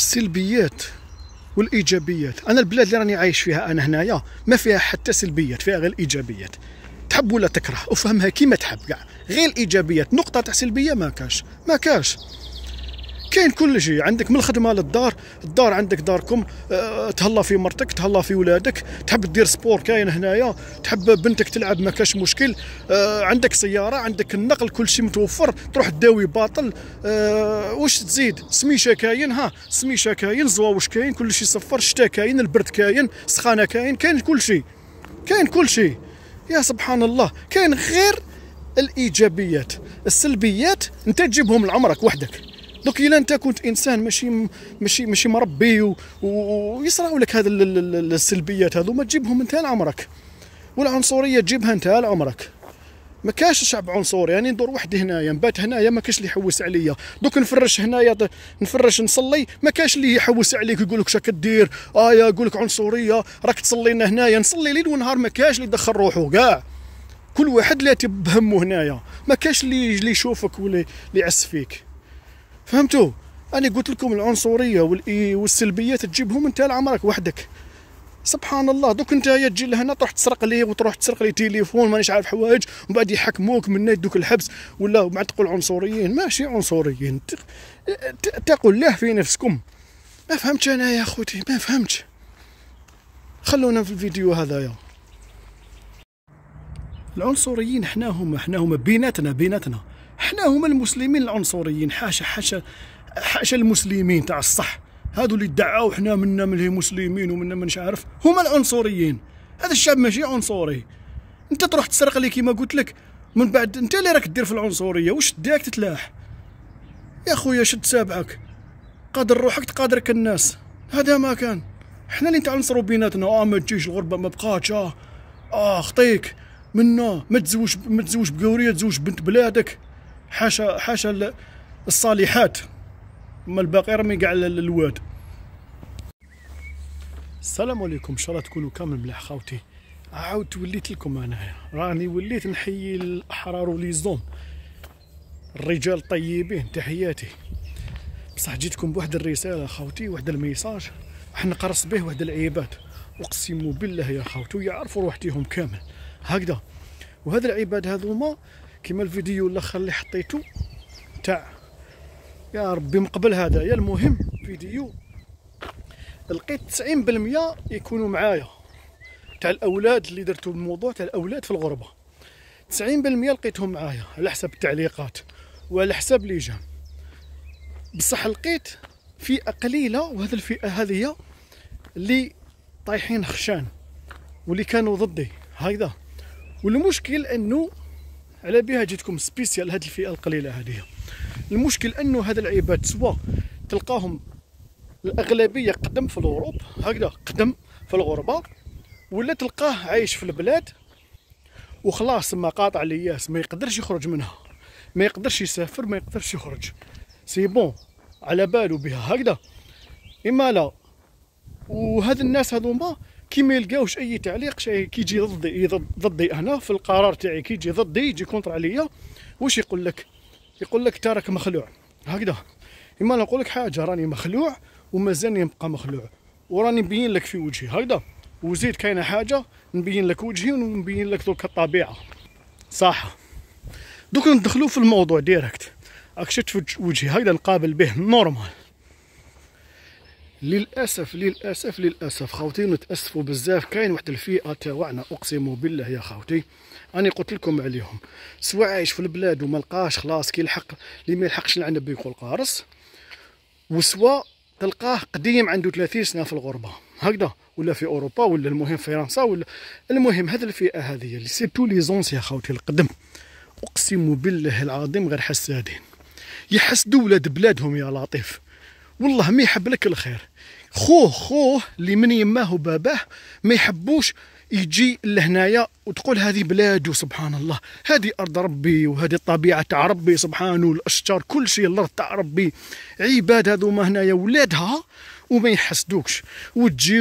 السلبيات والايجابيات انا البلاد اللي راني عايش فيها انا هنايا ما فيها حتى سلبيات فيها غير الايجابيات تحب ولا تكره افهمها كيما تحب كاع غير الايجابيات نقطه تاع سلبيه ما كاش ما كاش كاين كل شيء عندك من الخدمه للدار الدار عندك داركم أه تهلا في مرتك تهلا في ولادك تحب دير سبور كاين هنايا تحب بنتك تلعب ما كاش مشكل أه عندك سياره عندك النقل كل شيء متوفر تروح تداوي باطل أه واش تزيد سميشه كاين ها سميشه كاين زواوش كاين كل شيء صفر شتا كاين البرد كاين سخانه كاين كاين كل شيء كاين كل شيء يا سبحان الله كاين غير الايجابيات السلبيات انت تجيبهم لعمرك وحدك دوك الا انت كنت انسان ماشي ماشي ماشي مربي ويصراو لك هذا السلبيات هذو ما تجيبهم انت لعمرك والعنصريه تجيبها انت لعمرك ما كاش شعب عنصري يعني ندور وحدي هنايا نبات هنايا ما كاش اللي يحوس عليا دوك نفرش هنايا نفرش نصلي ما كاش اللي يحوس عليك يقول لك شا كدير اه يقول لك عنصريه راك تصلي لنا هنايا نصلي ليل ونهار ما كاش اللي يدخل روحه كاع كل واحد لا تبهمه هنايا ما كاش اللي يشوفك ولا يعس فيك فهمتوا انا قلت لكم العنصريه والسلبيه تجيبهم انت لعمرك وحدك سبحان الله دوك انت يا تجي لهنا تروح تسرق لي وتروح تسرق لي تليفون مانيش عارف حوايج ومن بعد يحكموك من يدوك الحبس ولا مع تقول عنصريين ماشي عنصريين تقول له في نفسكم ما فهمتش انا يا اخوتي ما فهمتش خلونا في الفيديو هذايا العنصريين حنا هما حنا هما بيناتنا بيناتنا حنا هما المسلمين العنصريين حاشا حاشا حاشا المسلمين تاع الصح هادو اللي دعاو حنا منا من مسلمين ومنا من عارف هما العنصريين هذا الشعب ماشي عنصري انت تروح تسرق لي كيما قلت لك من بعد انت اللي راك دير في العنصريه واش داك تتلاح يا خويا شد سابعك قادر روحك تقادرك الناس هذا ما كان حنا اللي نتعنصروا بيناتنا اه ما تجيش الغربه ما بقاتش اه اه خطيك منا ما تزوج ما تزوج بقوريه تزوج بنت بلادك حاشا حاشا الصالحات اما الباقي رمي كاع الواد السلام عليكم ان شاء الله تكونوا كامل ملاح خاوتي عاودت وليت لكم انايا راني وليت نحيي الاحرار ولي زوم الرجال طيبين تحياتي بصح جيتكم بواحد الرساله خاوتي واحد الميساج راح نقرص به واحد العيبات اقسم بالله يا خاوتي يعرفوا روحتيهم كامل هكذا وهذا العباد هذوما كما الفيديو الاخر اللي حطيته تاع يا ربي من مقبل هدايا المهم فيديو لقيت 90% يكونوا معايا تاع الاولاد اللي درتو الموضوع تاع الاولاد في الغربه 90% لقيتهم معايا على حسب التعليقات وعلى حسب لي جام بصح لقيت فئه قليله وهذه الفئه هذه اللي طايحين خشان واللي كانوا ضدي هكذا والمشكل انه على بها جيتكم سبيسيال هذه الفئه القليله هذه المشكل انه هذا العباد سوا تلقاهم الاغلبيه قدم في الغروب هكذا قدم في الغربه ولا تلقاه عايش في البلاد وخلاص ما قاطع الياس ما يقدرش يخرج منها ما يقدرش يسافر ما يقدرش يخرج سي بون على بالو بها هكذا اما لا وهذا الناس هذوما كي ما يلقاوش اي تعليق شي كيجي ضدي ضدي انا في القرار تاعي كيجي ضدي يجي كونتر عليا واش يقول لك يقول لك تارك مخلوع هكذا اما انا نقول لك حاجه راني مخلوع ومازال نبقى مخلوع وراني نبين لك في وجهي هكذا وزيد كاينه حاجه نبين لك وجهي ونبين لك دوك الطبيعه صح دوك ندخلو في الموضوع ديريكت راك شفت وجهي هكذا نقابل به نورمال للاسف للاسف للاسف خوتي نتاسفوا بزاف كاين واحد الفئه تاعنا اقسم بالله يا خوتي راني قلت لكم عليهم سواء عايش في البلاد وما لقاش خلاص كي يلحق اللي ما يلحقش العنب يقول قارص وسواء تلقاه قديم عنده 30 سنه في الغربه هكذا ولا في اوروبا ولا المهم فرنسا ولا المهم هذه الفئه هذه اللي سيرتو لي زونس يا خوتي القدم اقسم بالله العظيم غير حسادين يحسدوا ولاد بلادهم يا لطيف والله ما يحب لك الخير خوه خوه اللي من يماه وباباه ما يحبوش يجي لهنايا وتقول هذه بلادو سبحان الله هذه ارض ربي وهذه الطبيعه تاع ربي سبحانه الاشجار كل شيء الارض تاع ربي عباد ما هنايا ولادها وما يحسدوكش وتجي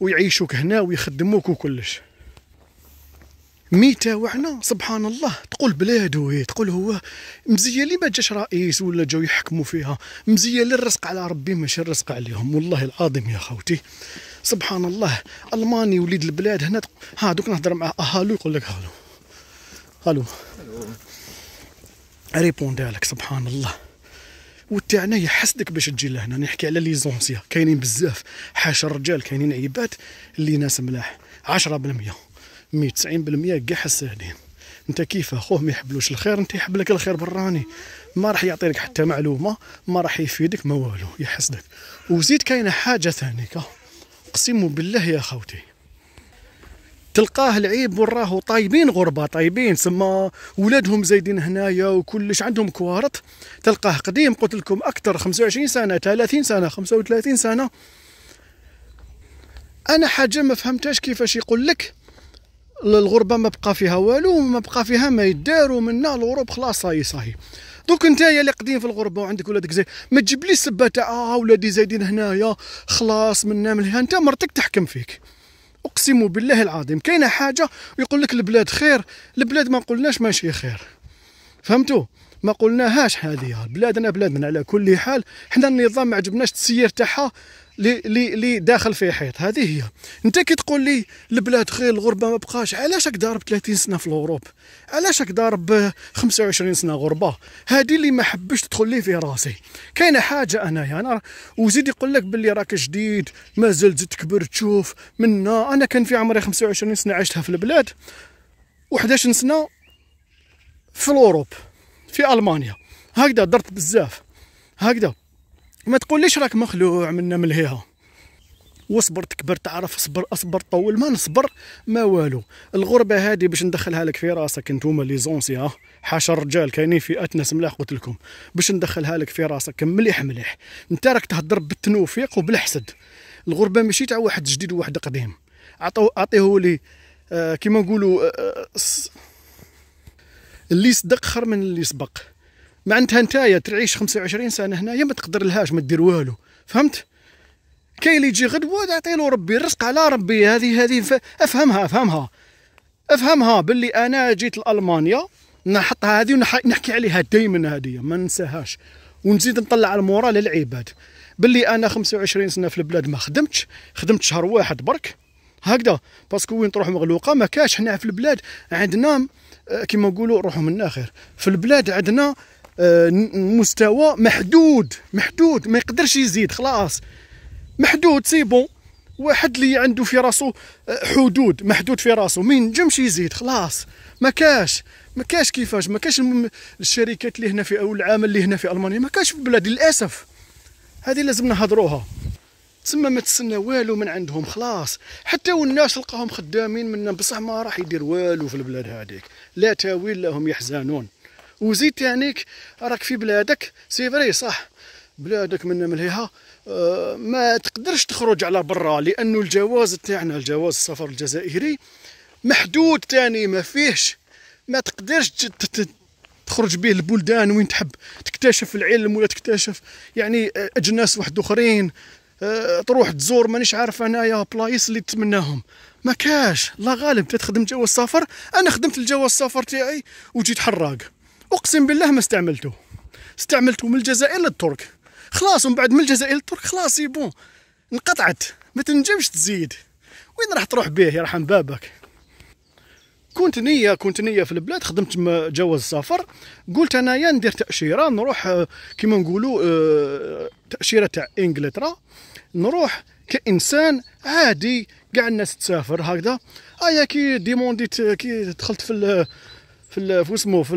ويعيشوك هنا ويخدموك وكلش ميتا وحنا سبحان الله تقول بلادو إيه، تقول هو مزيه اللي ما جاش رئيس ولا جاو يحكموا فيها لي الرزق على ربي ماشي الرزق عليهم والله العظيم يا خوتي سبحان الله الماني وليد البلاد هنا ها دوك نهضر معاه هالو يقول لك هالو هالو ريبوندي لك سبحان الله وتاعنا يحسدك باش تجي لهنا نحكي على لي زونسيا كاينين بزاف حاشا الرجال كاينين عيبات اللي ناس ملاح 10% مي 90% كاع حسادين انت كيف اخوه ما يحبلوش الخير انت يحب لك الخير براني ما راح لك حتى معلومه ما راح يفيدك ما والو يحسدك وزيد كاينه حاجه ثانيه اقسم بالله يا خوتي تلقاه العيب وراه طايبين غربه طايبين سما ولادهم زايدين هنايا وكلش عندهم كوارط تلقاه قديم قلت لكم اكثر 25 سنه 30 سنه 35 سنه انا حاجه ما فهمتهاش كيفاش يقول لك الغربه ما بقى فيها والو ما بقى فيها ما يداروا منا الغروب خلاص صاي صاي دوك نتايا اللي قديم في الغربه وعندك ولادك زي ما تجيب لي سبه تاع اه ولادي زايدين هنايا خلاص منا من هنا انت مرتك تحكم فيك اقسم بالله العظيم كاينه حاجه يقول لك البلاد خير البلاد ما قلناش ماشي خير فهمتوا ما قلناهاش هذه بلادنا بلادنا على كل حال حنا النظام ما عجبناش التسيير تاعها لي لي لي داخل في حيط هذه هي انت كي تقول لي البلاد خير الغربه ما بقاش علاش راك ضارب 30 سنه في الاوروب علاش راك ضارب 25 سنه غربه هذه اللي ما حبش تدخل لي في راسي كاينه حاجه انايا انا وزيد يقول لك باللي راك جديد مازال زدت كبر تشوف منا انا كان في عمري 25 سنه عشتها في البلاد و11 سنه في الاوروب في المانيا هكذا درت بزاف هكذا ما تقوليش راك مخلوع منا ملهيها وصبرت كبرت عرف صبر اصبر طول ما نصبر ما والو الغربه هذه باش ندخلها لك في راسك انتوما لي زونسي ها حاشا الرجال كاينين في ناس ملاح قلت لكم باش ندخلها لك في راسك مليح مليح انت راك تهضر بالتنوفيق وبالحسد الغربه ماشي تاع واحد جديد وواحد قديم عطوه اعطيه لي آه كيما نقولوا آه, آه، اللي صدق خير من اللي سبق معناتها انت نتايا تعيش 25 سنه هنايا ما تقدر لهاش ما دير والو فهمت كاين اللي يجي غدوه تعطي له ربي الرزق على ربي هذه هذه افهمها افهمها افهمها باللي انا جيت لالمانيا نحطها هذه ونحكي عليها دائما هذه ما ننساهاش ونزيد نطلع المورا للعباد باللي انا 25 سنه في البلاد ما خدمتش خدمت شهر واحد برك هكذا باسكو وين تروح مغلوقه ما كاش حنا في البلاد عندنا آه، كيما نقولوا روحوا منا خير في البلاد عندنا آه، مستوى محدود محدود ما يقدرش يزيد خلاص محدود سي بون واحد اللي عنده في راسو آه، حدود محدود في راسو ما ينجمش يزيد خلاص ما كاش ما كاش كيفاش ما كاش الشركات اللي هنا في او العمل اللي هنا في المانيا ما كاش في بلادي للاسف هذه لازم نهضروها تسمى ما تسنى والو من عندهم خلاص حتى والناس لقاهم خدامين منا بصح ما راح يدير والو في البلاد هذيك لا تاويل لهم يحزنون وزيد تانيك راك في بلادك سي فري صح بلادك من مليها آه، ما تقدرش تخرج على برا لانه الجواز تاعنا الجواز السفر الجزائري محدود تاني ما فيهش ما تقدرش تخرج به البلدان وين تحب تكتشف العلم ولا تكتشف يعني آه، اجناس واحد اخرين آه، تروح تزور مانيش عارف انايا بلايص اللي تتمناهم ما كاش لا غالب تخدم جواز السفر انا خدمت الجواز السفر تاعي وجيت حراق اقسم بالله ما استعملته استعملته من الجزائر للترك خلاص ومن بعد من الجزائر للترك خلاص بون انقطعت ما تنجمش تزيد وين راح تروح به يرحم بابك كنت نيه كنت نيه في البلاد خدمت جواز السفر قلت انايا ندير تاشيره نروح آه، كيما نقولوا آه، تاشيره تاع انجلترا نروح كانسان عادي كاع الناس تسافر هكذا ايا كي ديمونديت كي دخلت في في في اسمه في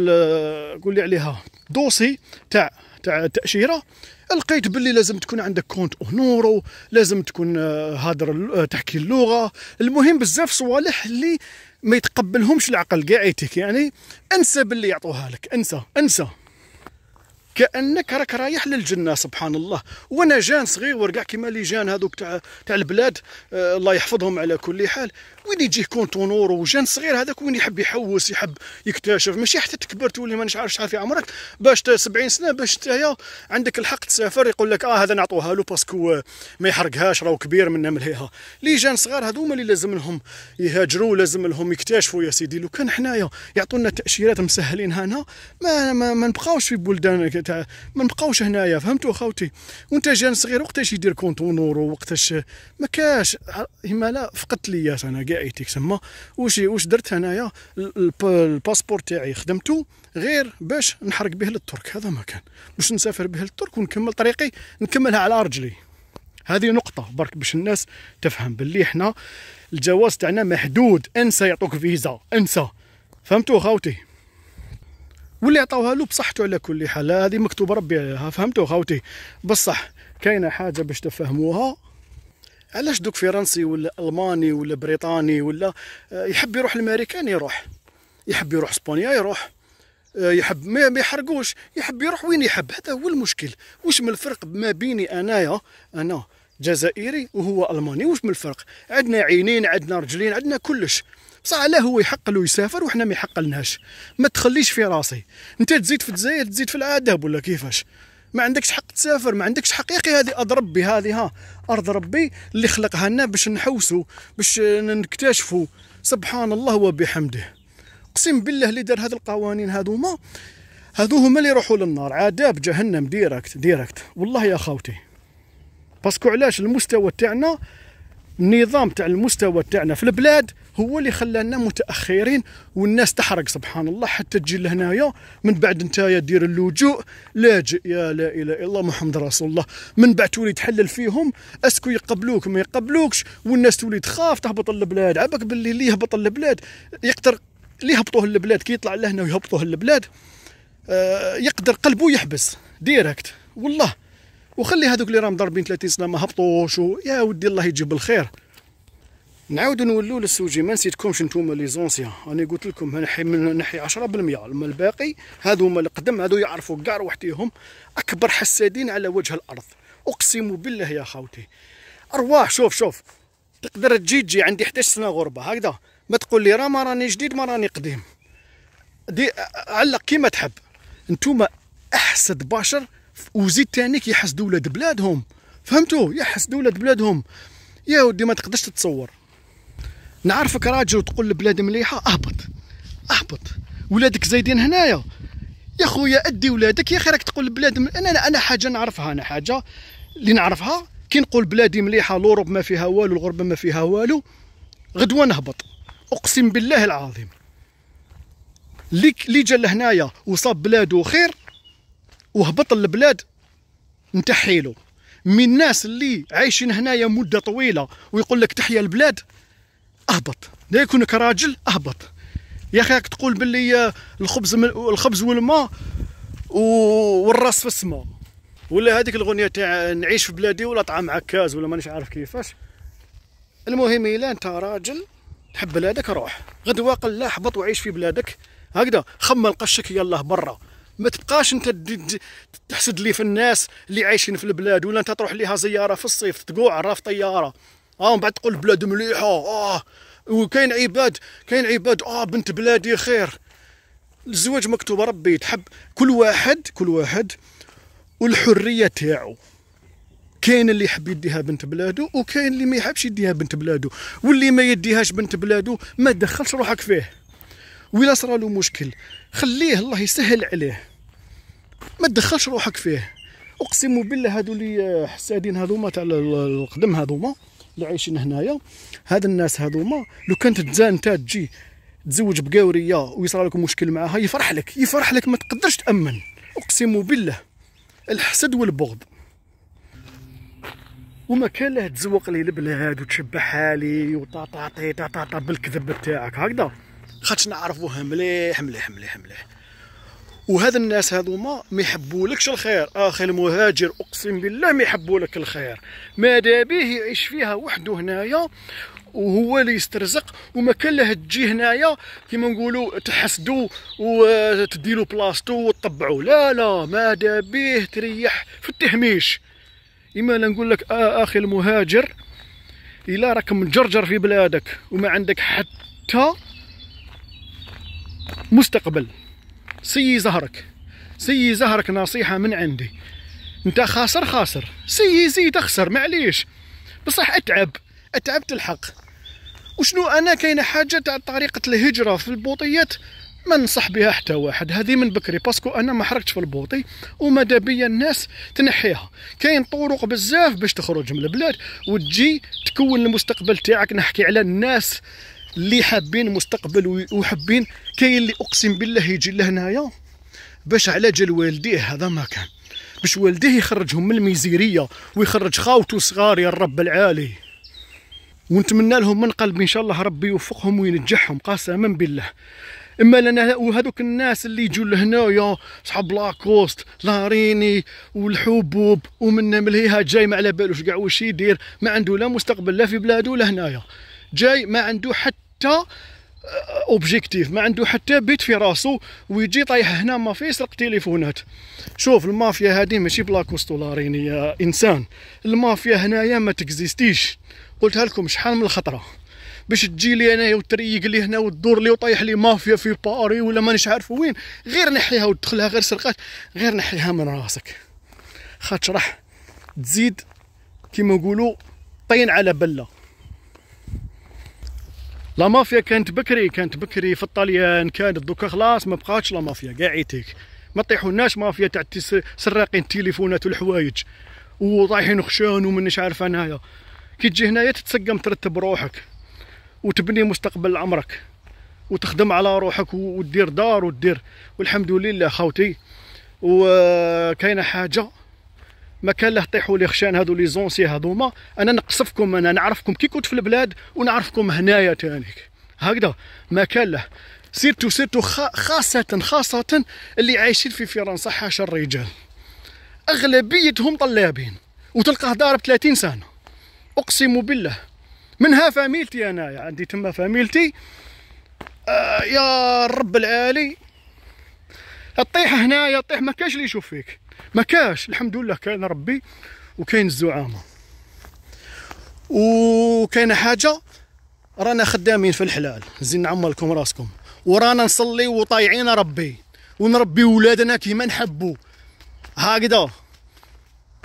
قول لي عليها دوسي تاع تاع التاشيره لقيت باللي لازم تكون عندك كونت اونورو لازم تكون آه، هادر آه، تحكي اللغه المهم بزاف صوالح اللي ما يتقبلهمش العقل كاع يعني انسى باللي يعطوها لك انسى انسى كانك راك رايح للجنه سبحان الله وانا جان صغير كاع كيما اللي جان هذوك تاع تاع البلاد آه الله يحفظهم على كل حال وين يجيه كونتونور وجان صغير هذاك وين يحب يحوس يحب يكتشف ماشي حتى تكبر تولي ما عارف شحال في عمرك باش 70 سنه باش انت عندك الحق تسافر يقول لك اه هذا نعطوها له باسكو آه، ما يحرقهاش راهو كبير منا ملهيها لي جان صغار هذوما اللي لازم لهم يهاجروا لازم لهم يكتشفوا يا سيدي لو كان حنايا يعطونا تاشيرات مسهلينها لنا ما ما, ما نبقاوش في بلدان تاع ما نبقاوش هنايا فهمتوا اخوتي جان صغير وقتاش يدير كونت ونورو وقتاش ما كاش هما لا فقدت ليا انا كاع ايتيك تما واش واش درت هنايا الباسبور تاعي خدمته غير باش نحرق به للترك هذا ما كان باش نسافر به للترك ونكمل طريقي نكملها على رجلي هذه نقطة برك باش الناس تفهم باللي حنا الجواز تاعنا محدود انسى يعطوك فيزا انسى فهمتوا خاوتي واللي عطاوها له بصحته على كل حال هذه مكتوب ربي عليها فهمتوا خاوتي بصح كاينه حاجه باش تفهموها علاش دوك فرنسي ولا الماني ولا بريطاني ولا آه، يحب يروح الامريكان يروح يحب يروح اسبانيا يروح آه، يحب ما يحرقوش يحب يروح وين يحب هذا هو المشكل واش من الفرق ما بيني انايا انا جزائري وهو الماني واش من الفرق عندنا عينين عندنا رجلين عندنا كلش بصح علاه هو يحق له يسافر وحنا ما يحقلناش ما تخليش في راسي انت تزيد في الجزائر تزيد في العذاب ولا كيفاش ما عندكش حق تسافر ما عندكش حقيقي هذه ارض ربي هذه ها ارض ربي اللي خلقها لنا باش نحوسوا باش نكتشفوا سبحان الله وبحمده اقسم بالله اللي دار هذه القوانين هذوما هذو هما اللي يروحوا للنار عذاب جهنم ديركت ديركت والله يا خاوتي باسكو علاش المستوى تاعنا النظام تاع المستوى تاعنا في البلاد هو اللي خلانا متاخرين والناس تحرق سبحان الله حتى تجي لهنايا من بعد انت دير اللجوء لاجئ يا لا اله الا الله محمد رسول الله من بعد تولي تحلل فيهم اسكو يقبلوك ما يقبلوكش والناس تولي تخاف تهبط البلاد عبك باللي اللي يهبط البلاد يقدر اللي يهبطوه البلاد كي يطلع لهنا ويهبطوه البلاد آه يقدر قلبه يحبس ديركت والله وخلي هذوك اللي راهم ضاربين 30 سنه ما هبطوش يا ودي الله يجيب الخير نعاودو نولو للسوجي ما نسيتكمش نتوما لي زونسيان انا قلت لكم نحي من نحي 10% اما الباقي هذو هما القدم هذو يعرفوا كاع وحديهم اكبر حسادين على وجه الارض اقسم بالله يا خاوتي ارواح شوف شوف تقدر تجي تجي عندي 11 سنه غربه هكذا ما تقول لي راه ما راني جديد ما راني قديم دي علق كيما تحب نتوما احسد بشر وزيد تاني كيحسدوا ولاد بلادهم فهمتوا يحسدوا ولاد بلادهم يا ودي ما تقدرش تتصور نعرفك راجل وتقول البلاد مليحه اهبط اهبط ولادك زايدين هنايا يا خويا ادي ولادك يا اخي راك تقول البلاد م... انا انا حاجه نعرفها انا حاجه اللي نعرفها كي نقول بلادي مليحه لوروب ما فيها والو الغربه ما فيها والو غدوه نهبط اقسم بالله العظيم اللي اللي جا لهنايا وصاب بلادو خير وهبط للبلاد نتحيلو من الناس اللي عايشين هنايا مده طويله ويقول لك تحيا البلاد اهبط لا يكونك راجل اهبط يا اخي تقول باللي الخبز من الخبز والماء والراس في السماء ولا هذيك الاغنيه تاع نعيش في بلادي ولا طعام عكاز ولا مانيش عارف كيفاش المهم الا انت راجل تحب بلادك روح غدوه قل لا احبط وعيش في بلادك هكذا خمم القشك يلاه برا ما تبقاش انت تحسد لي في الناس اللي عايشين في البلاد ولا انت تروح ليها زياره في الصيف تقوع راه في طياره اه ومن بعد تقول البلاد مليحه اه وكاين عباد كاين عباد اه بنت بلادي خير الزواج مكتوب ربي تحب كل واحد كل واحد والحريه تاعو كاين اللي يحب يديها بنت بلادو وكاين اللي ما يحبش يديها بنت بلادو واللي ما يديهاش بنت بلادو ما تدخلش روحك فيه صرا صرالو مشكل خليه الله يسهل عليه ما تدخلش روحك فيه اقسم بالله هادو اللي حسادين هذوما تاع القدم هذوما اللي عايشين هنايا هاد الناس هذوما لو كانت تزان انت تجي تزوج بقاوريه ويصرى لك مشكل معاها يفرح لك يفرح لك ما تقدرش تامن اقسم بالله الحسد والبغض وما كان له تزوق لي البلاد وتشبع حالي وطاطاطي طاطاطا بالكذب تاعك هكذا خاطش نعرفوه مليح مليح مليح مليح وهاد الناس هذوما ما يحبولكش الخير اخي آه، المهاجر اقسم بالله ما يحبولك الخير ما به يعيش فيها وحده هنايا وهو اللي يسترزق وما كان له تجي هنايا كيما نقولوا تحسدو وتديلو بلاصتو وتطبعو لا لا ما به تريح في التهميش اما نقول لك آه اخي آه، المهاجر الا راك مجرجر في بلادك وما عندك حتى مستقبل سي زهرك سي زهرك نصيحه من عندي انت خاسر خاسر سي زي تخسر معليش بصح اتعب اتعب تلحق وشنو انا كاينه حاجه تاع طريقه الهجره في البوطيات ما ننصح بها حتى واحد هذه من بكري باسكو انا ما حركتش في البوطي وماذا بيا الناس تنحيها كاين طرق بزاف باش تخرج من البلاد وتجي تكون المستقبل تاعك نحكي على الناس اللي حابين مستقبل وحابين كاين اللي اقسم بالله يجي لهنايا باش على جال والديه هذا ما كان باش والديه يخرجهم من الميزيريه ويخرج خاوته صغار يا الرب العالي ونتمنى لهم من قلبي ان شاء الله ربي يوفقهم وينجحهم قسما بالله اما لنا وهذوك الناس اللي يجوا لهنايا صحاب لاكوست لاريني والحبوب ومن ملهيها جاي ما على بالوش كاع واش يدير ما عنده لا مستقبل لا في بلادو لا هنايا جاي ما عنده حتى حتى اوبجيكتيف آه، ما عنده حتى بيت في راسو ويجي طايح هنا ما فيه يسرق تليفونات شوف المافيا هذه ماشي بلا كوستولاريني يا انسان المافيا هنايا ما تكزيستيش قلتها لكم شحال من الخطره باش تجي لي انايا وتريق لي هنا وتدور لي وطايح لي مافيا في باري ولا مانيش عارف وين غير نحيها وتدخلها غير سرقات غير نحيها من راسك خاطر راح تزيد كيما نقولوا طين على بله لا مافيا كانت بكري كانت بكري في الطليان كانت دوكا خلاص ما بقاتش لا مافيا كاع يتيك ما طيحوناش مافيا تاع سراقين التليفونات والحوايج وطايحين خشان ومانيش عارف انايا كي تجي هنايا تتسقم ترتب روحك وتبني مستقبل عمرك وتخدم على روحك ودير دار ودير والحمد لله خاوتي وكاينه حاجه ما كان له طيحوا لي خشان هذو لي زونسي هذوما انا نقصفكم انا نعرفكم كي كنت في البلاد ونعرفكم هنايا تانيك هكذا ما كان له سيرتو سيرتو خاصة خاصة اللي عايشين في فرنسا حاشا الرجال أغلبيتهم طلابين وتلقاه ضارب 30 سنة أقسم بالله منها فاميلتي أنايا عندي تما فاميلتي آه يا رب العالي الطيح هنايا الطيح ما كاش اللي يشوف فيك ما كاش الحمد لله كاين ربي وكاين الزعامه وكاين حاجه رانا خدامين في الحلال زين نعمر لكم راسكم ورانا نصلي وطايعين ربي ونربي ولادنا كيما نحبوا هكذا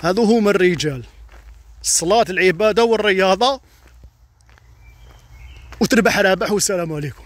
هذو هما الرجال الصلاة العبادة والرياضة وتربح رابح والسلام عليكم